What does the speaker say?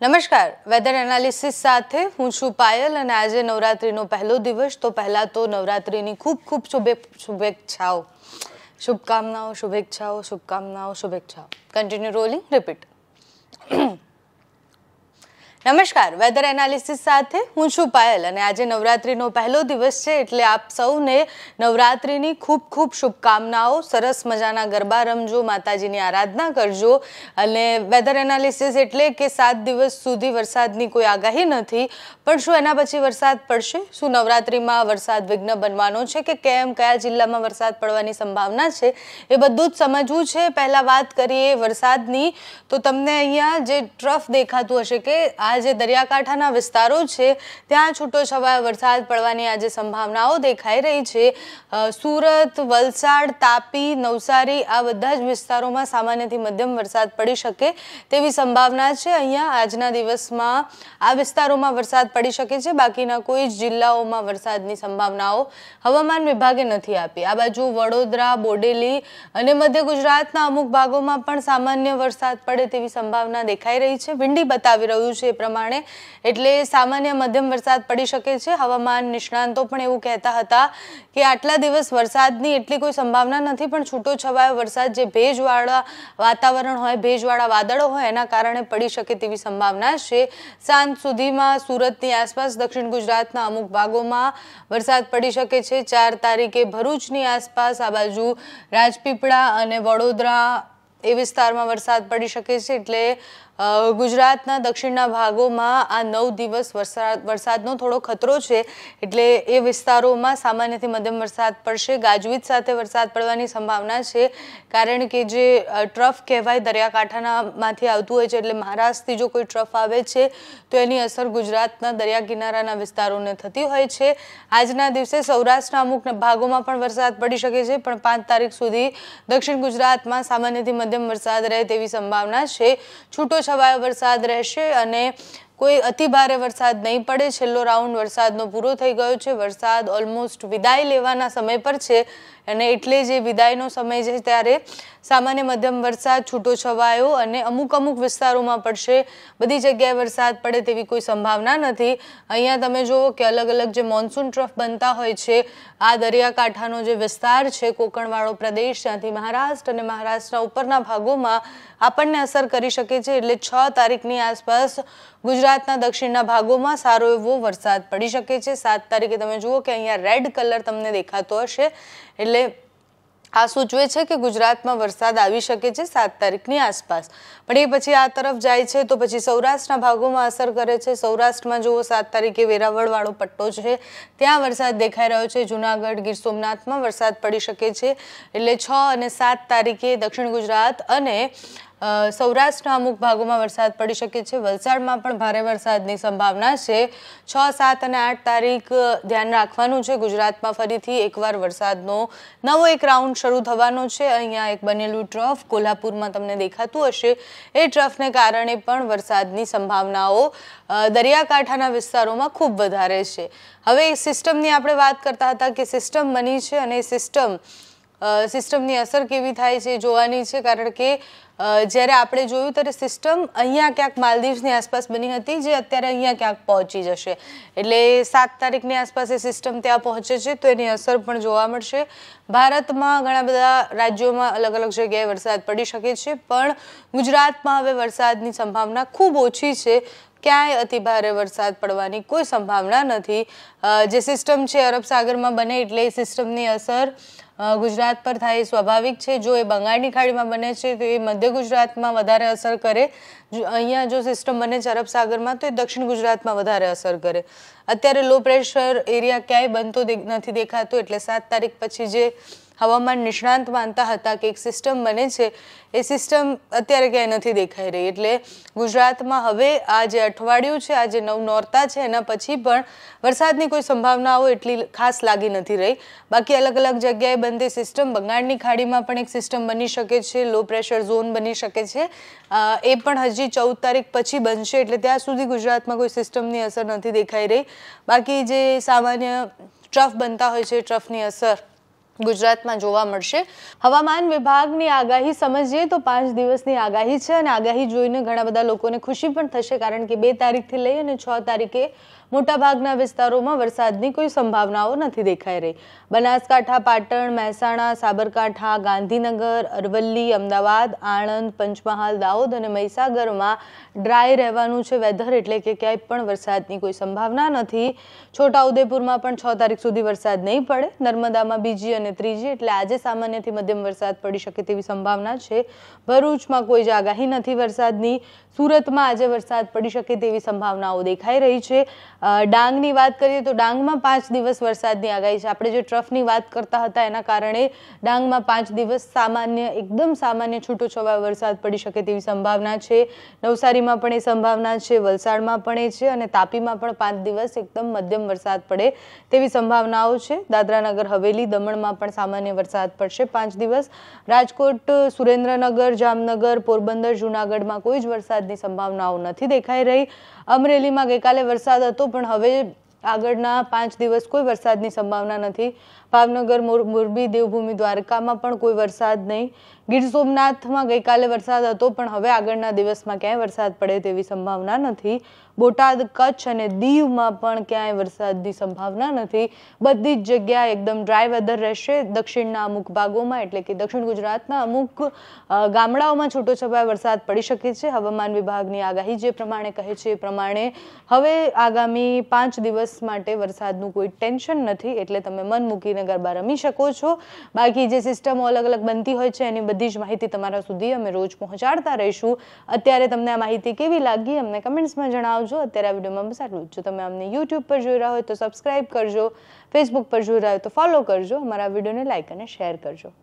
નમસ્કાર weather analysis સાથે હું છું પાયલ અને આજે નવરાત્રિનો પહેલો દિવસ તો પહેલાં તો નવરાત્રિની ખૂબ ખૂબ શુભે શુભેચ્છાઓ શુભકામનાઓ શુભેચ્છાઓ શુભકામનાઓ શુભેચ્છાઓ કન્ટિન્યુ રોલિંગ રિપીટ નમસ્કાર વેધર એનાલિસિસ સાથે હું છું પાયલ અને આજે નવરાત્રિનો પહેલો દિવસ છે એટલે આપ સૌને નવરાત્રિની ખૂબ ખૂબ શુભકામનાઓ સરસ મજાના ગરબા રમજો માતાજીની આરાધના કરજો અને વેધર એનાલિસિસ એટલે કે સાત દિવસ સુધી વરસાદની કોઈ આગાહી નથી પણ શું એના પછી વરસાદ પડશે શું નવરાત્રિમાં વરસાદ વિઘ્ન બનવાનો છે કે કેમ કયા જિલ્લામાં વરસાદ પડવાની સંભાવના છે એ બધું જ સમજવું છે પહેલાં વાત કરીએ વરસાદની તો તમને અહીંયા જે ટ્રફ દેખાતું હશે કે આ જે દરિયાકાંઠાના વિસ્તારો છે ત્યાં છૂટોછવાયો વરસાદ પડવાની આજે સંભાવનાઓ દેખાઈ રહી છે સુરત વલસાડ તાપી નવસારી આ બધા જ વિસ્તારોમાં સામાન્યથી મધ્યમ વરસાદ પડી શકે તેવી સંભાવના છે અહીંયા આજના દિવસમાં આ વિસ્તારોમાં વરસાદ પડી શકે છે બાકીના કોઈ જ જિલ્લાઓમાં વરસાદની સંભાવનાઓ હવામાન વિભાગે નથી આપી આ બાજુ વડોદરા બોડેલી અને મધ્ય ગુજરાતના અમુક ભાગોમાં પણ સામાન્ય વરસાદ પડે તેવી સંભાવના દેખાઈ રહી છે વિંડી બતાવી રહ્યું છે એ પ્રમાણે એટલે સામાન્ય મધ્યમ વરસાદ પડી શકે છે હવામાન નિષ્ણાંતો પણ એવું કહેતા હતા કે આટલા દિવસ વરસાદની એટલી કોઈ સંભાવના નથી પણ છૂટો છવાયો વરસાદ જે ભેજવાળા વાતાવરણ હોય ભેજવાળા વાદળો હોય એના કારણે પડી શકે તેવી સંભાવના છે સાંજ સુધીમાં સુરતની આસપાસ દક્ષિણ ગુજરાતના અમુક ભાગોમાં વરસાદ પડી શકે છે ચાર તારીખે ભરૂચની આસપાસ આ બાજુ રાજપીપળા અને વડોદરા એ વિસ્તારમાં વરસાદ પડી શકે છે એટલે ગુજરાતના દક્ષિણના ભાગોમાં આ નવ દિવસ વરસાદ વરસાદનો થોડો ખતરો છે એટલે એ વિસ્તારોમાં સામાન્યથી મધ્યમ વરસાદ પડશે ગાજવીજ સાથે વરસાદ પડવાની સંભાવના છે કારણ કે જે ટ્રફ કહેવાય દરિયાકાંઠાનામાંથી આવતું હોય છે એટલે મહારાષ્ટ્રથી જો કોઈ ટ્રફ આવે છે તો એની અસર ગુજરાતના દરિયા કિનારાના વિસ્તારોને થતી હોય છે આજના દિવસે સૌરાષ્ટ્રના અમુક ભાગોમાં પણ વરસાદ પડી શકે છે પણ પાંચ તારીખ સુધી દક્ષિણ ગુજરાતમાં સામાન્યથી મધ્યમ વરસાદ રહે તેવી સંભાવના છે છૂટો છૂટોછવાયો વરસાદ રહેશે અને કોઈ અતિભારે વરસાદ નહીં પડે છેલ્લો રાઉન્ડ વરસાદનો પૂરો થઈ ગયો છે વરસાદ ઓલમોસ્ટ વિદાય લેવાના સમય પર છે અને એટલે જે વિદાયનો સમય છે ત્યારે સામાન્ય મધ્યમ વરસાદ છૂટો છવાયો અને અમુક અમુક વિસ્તારોમાં પડશે બધી જગ્યાએ વરસાદ પડે તેવી કોઈ સંભાવના નથી અહીંયા તમે જુઓ કે અલગ અલગ જે મોન્સૂન ટ્રફ બનતા હોય છે આ દરિયાકાંઠાનો જે વિસ્તાર છે કોકણવાળો પ્રદેશ ત્યાંથી મહારાષ્ટ્ર અને મહારાષ્ટ્રના ઉપરના ભાગોમાં આપણને અસર કરી શકે છે એટલે છ તારીખની આસપાસ ગુજરાતના દક્ષિણના ભાગોમાં સારો એવો વરસાદ પડી શકે છે સાત તારીખે તમે જુઓ કે અહીંયા રેડ કલર તમને દેખાતો હશે એટલે એટલે આ સૂચવે છે કે ગુજરાતમાં વરસાદ આવી શકે છે સાત તારીખની આસપાસ પણ એ પછી આ તરફ જાય છે તો પછી સૌરાષ્ટ્રના ભાગોમાં અસર કરે છે સૌરાષ્ટ્રમાં જુઓ સાત તારીખે વેરાવળવાળો પટ્ટો છે ત્યાં વરસાદ દેખાઈ રહ્યો છે જૂનાગઢ ગીર સોમનાથમાં વરસાદ પડી શકે છે એટલે છ અને સાત તારીખે દક્ષિણ ગુજરાત અને સૌરાષ્ટ્રના અમુક ભાગોમાં વરસાદ પડી શકે છે વલસાડમાં પણ ભારે વરસાદની સંભાવના છે છ સાત અને આઠ તારીખ ધ્યાન રાખવાનું છે ગુજરાતમાં ફરીથી એકવાર વરસાદનો નવો એક રાઉન્ડ શરૂ થવાનો છે અહીંયા એક બનેલું ટ્રફ કોલ્હાપુરમાં તમને દેખાતું હશે એ ટ્રફને કારણે પણ વરસાદની સંભાવનાઓ દરિયાકાંઠાના વિસ્તારોમાં ખૂબ વધારે છે હવે એ સિસ્ટમની આપણે વાત કરતા હતા કે સિસ્ટમ બની છે અને એ સિસ્ટમ સિસ્ટમની અસર કેવી થાય છે જોવાની છે કારણ કે જ્યારે આપણે જોયું ત્યારે સિસ્ટમ અહીંયા ક્યાંક માલદીવ્સની આસપાસ બની હતી જે અત્યારે અહીંયા ક્યાંક પહોંચી જશે એટલે સાત તારીખની આસપાસ એ સિસ્ટમ ત્યાં પહોંચે છે તો એની અસર પણ જોવા મળશે ભારતમાં ઘણા બધા રાજ્યોમાં અલગ અલગ જગ્યાએ વરસાદ પડી શકે છે પણ ગુજરાતમાં હવે વરસાદની સંભાવના ખૂબ ઓછી છે ક્યાંય અતિભારે વરસાદ પડવાની કોઈ સંભાવના નથી જે સિસ્ટમ છે અરબ સાગરમાં બને એટલે એ સિસ્ટમની અસર ગુજરાત પર થાય એ સ્વાભાવિક છે જો એ બંગાળની ખાડીમાં બને છે તો એ મધ્ય ગુજરાતમાં વધારે અસર કરે અહીંયા જો સિસ્ટમ બને છે અરબ સાગરમાં તો એ દક્ષિણ ગુજરાતમાં વધારે અસર કરે અત્યારે લો પ્રેશર એરિયા ક્યાંય બનતો નથી દેખાતો એટલે સાત તારીખ પછી જે હવામાન નિષ્ણાંત માનતા હતા કે એક સિસ્ટમ બને છે એ સિસ્ટમ અત્યારે ક્યાંય નથી દેખાઈ રહી એટલે ગુજરાતમાં હવે આ જે અઠવાડિયું છે આ જે નવ નોરતા છે એના પછી પણ વરસાદની કોઈ સંભાવનાઓ એટલી ખાસ લાગી નથી રહી બાકી અલગ અલગ જગ્યાએ બનતી સિસ્ટમ બંગાળની ખાડીમાં પણ એક સિસ્ટમ બની શકે છે લો પ્રેશર ઝોન બની શકે છે એ પણ હજી ચૌદ તારીખ પછી બનશે એટલે ત્યાં સુધી ગુજરાતમાં કોઈ સિસ્ટમની અસર નથી દેખાઈ રહી બાકી જે સામાન્ય ટ્રફ બનતા હોય છે ટ્રફની અસર ગુજરાતમાં જોવા મળશે હવામાન વિભાગની આગાહી સમજીએ તો પાંચ દિવસની આગાહી છે અને આગાહી જોઈને ઘણા બધા લોકોને ખુશી પણ થશે કારણ કે બે તારીખથી લઈ અને છ તારીખે મોટાભાગના વિસ્તારોમાં વરસાદની કોઈ સંભાવનાઓ નથી દેખાઈ રહી બનાસકાંઠા પાટણ મહેસાણા સાબરકાંઠા ગાંધીનગર અરવલ્લી અમદાવાદ આણંદ પંચમહાલ દાહોદ અને મહીસાગરમાં ડ્રાય રહેવાનું છે વેધર એટલે કે ક્યાંય પણ વરસાદની કોઈ સંભાવના નથી છોટાઉદેપુરમાં પણ છ તારીખ સુધી વરસાદ નહીં પડે નર્મદામાં બીજી અને ત્રીજી એટલે આજે સામાન્યથી મધ્યમ વરસાદ પડી શકે તેવી સંભાવના છે ભરૂચમાં કોઈ જ આગાહી નથી વરસાદની સુરતમાં આજે વરસાદ પડી શકે તેવી સંભાવનાઓ દેખાઈ રહી છે ડાંગની વાત કરીએ તો ડાંગમાં પાંચ દિવસ વરસાદની આગાહી છે આપણે જે ટ્રફની વાત કરતા હતા એના કારણે ડાંગમાં પાંચ દિવસ સામાન્ય એકદમ સામાન્ય છૂટોછવાયો વરસાદ પડી શકે તેવી સંભાવના છે નવસારીમાં પણ એ સંભાવના છે વલસાડમાં પણ એ છે અને તાપીમાં પણ પાંચ દિવસ એકદમ મધ્યમ વરસાદ પડે તેવી સંભાવનાઓ છે દાદરાનગર હવેલી દમણમાં પણ સામાન્ય વરસાદ પડશે પાંચ દિવસ રાજકોટ સુરેન્દ્રનગર જામનગર પોરબંદર જૂનાગઢમાં કોઈ જ વરસાદની સંભાવનાઓ નથી દેખાઈ રહી અમરેલીમાં ગઈકાલે વરસાદ હતો પણ હવે આગળના પાંચ દિવસ કોઈ વરસાદની સંભાવના નથી ભાવનગર મોરબી દેવભૂમિ દ્વારકામાં પણ કોઈ વરસાદ નહીં ગીર સોમનાથમાં ગઈકાલે વરસાદ હતો પણ હવે આગળના દિવસમાં ક્યાંય વરસાદ પડે તેવી સંભાવના નથી બોટાદ કચ્છ અને દીવમાં પણ ક્યાંય વરસાદની સંભાવના નથી બધી જ જગ્યા એકદમ ડ્રાય વેધર રહેશે દક્ષિણના અમુક ભાગોમાં એટલે કે દક્ષિણ ગુજરાતના અમુક ગામડાઓમાં છૂટોછવાયો વરસાદ પડી શકે છે હવામાન વિભાગની આગાહી જે પ્રમાણે કહે છે એ પ્રમાણે હવે આગામી પાંચ દિવસ માટે વરસાદનું કોઈ ટેન્શન નથી એટલે તમે મન મૂકીને ગરબા રમી શકો છો બાકી જે સિસ્ટમો અલગ અલગ બનતી હોય છે એની બધી જ માહિતી તમારા સુધી અમે રોજ પહોંચાડતા રહીશું અત્યારે તમને આ માહિતી કેવી લાગી અમને કમેન્ટ્સમાં જણાવજો અત્યારે આ વિડીયોમાં બસ આટલું જો તમે અમને યુટ્યુબ પર જોઈ રહ્યા હોય તો સબસ્ક્રાઈબ કરજો ફેસબુક પર જોઈ રહ્યા હોય તો ફોલો કરજો અમારા વિડીયોને લાઇક અને શેર કરજો